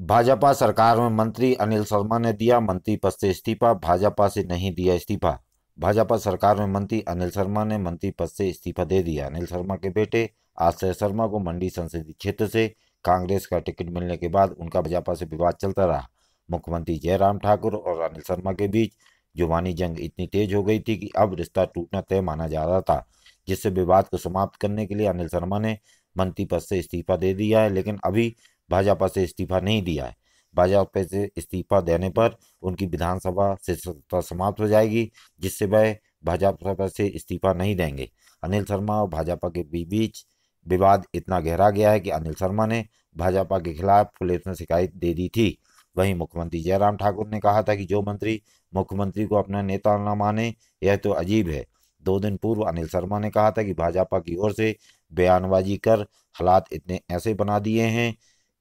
भाजपा सरकार में मंत्री अनिल शर्मा ने दिया मंत्री पद से इस्तीफा भाजपा से नहीं दिया इस्तीफा भाजपा सरकार में मंत्री अनिल शर्मा ने मंत्री पद से इस्तीफा दे दिया अनिल शर्मा के बेटे आश्रय शर्मा को मंडी संसदीय क्षेत्र से कांग्रेस का टिकट मिलने के बाद उनका भाजपा से विवाद चलता रहा मुख्यमंत्री जयराम ठाकुर और अनिल शर्मा के बीच जुबानी जंग इतनी तेज हो गई थी कि अब रिश्ता टूटना तय माना जा रहा था जिससे विवाद को समाप्त करने के लिए अनिल शर्मा ने मंत्री पद से इस्तीफा दे दिया है लेकिन अभी भाजपा से इस्तीफा नहीं दिया है भाजपा से इस्तीफा देने पर उनकी विधानसभा से सत्ता समाप्त हो जाएगी जिससे वह भाजपा से इस्तीफा नहीं देंगे अनिल शर्मा और भाजपा के बीच विवाद इतना गहरा गया है कि अनिल शर्मा ने भाजपा के खिलाफ पुलिस में शिकायत दे दी थी वहीं मुख्यमंत्री जयराम ठाकुर ने कहा था कि जो मंत्री मुख्यमंत्री को अपना नेता न माने यह तो अजीब है दो दिन पूर्व अनिल शर्मा ने कहा था कि भाजपा की ओर से बयानबाजी कर हालात इतने ऐसे बना दिए हैं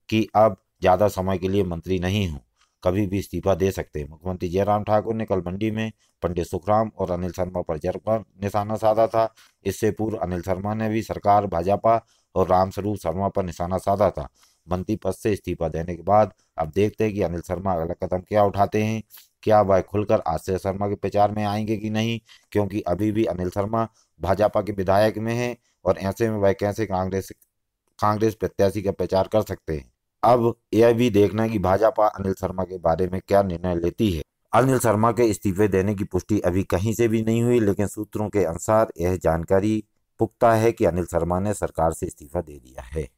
कि अब ज़्यादा समय के लिए मंत्री नहीं हूँ कभी भी इस्तीफा दे सकते हैं मुख्यमंत्री जयराम ठाकुर ने कल मंडी में पंडित सुखराम और अनिल शर्मा पर पर निशाना साधा था इससे पूर्व अनिल शर्मा ने भी सरकार भाजपा और रामस्वरूप शर्मा पर निशाना साधा था मंत्री पद से इस्तीफा देने के बाद अब देखते हैं कि अनिल शर्मा अगला कदम क्या उठाते हैं क्या वह खुलकर आश्रय शर्मा के प्रचार में आएंगे कि नहीं क्योंकि अभी भी अनिल शर्मा भाजपा के विधायक में हैं और ऐसे में वह कैसे कांग्रेस कांग्रेस प्रत्याशी का प्रचार कर सकते हैं अब यह भी देखना है कि भाजपा अनिल शर्मा के बारे में क्या निर्णय लेती है अनिल शर्मा के इस्तीफे देने की पुष्टि अभी कहीं से भी नहीं हुई लेकिन सूत्रों के अनुसार यह जानकारी पुख्ता है कि अनिल शर्मा ने सरकार से इस्तीफा दे दिया है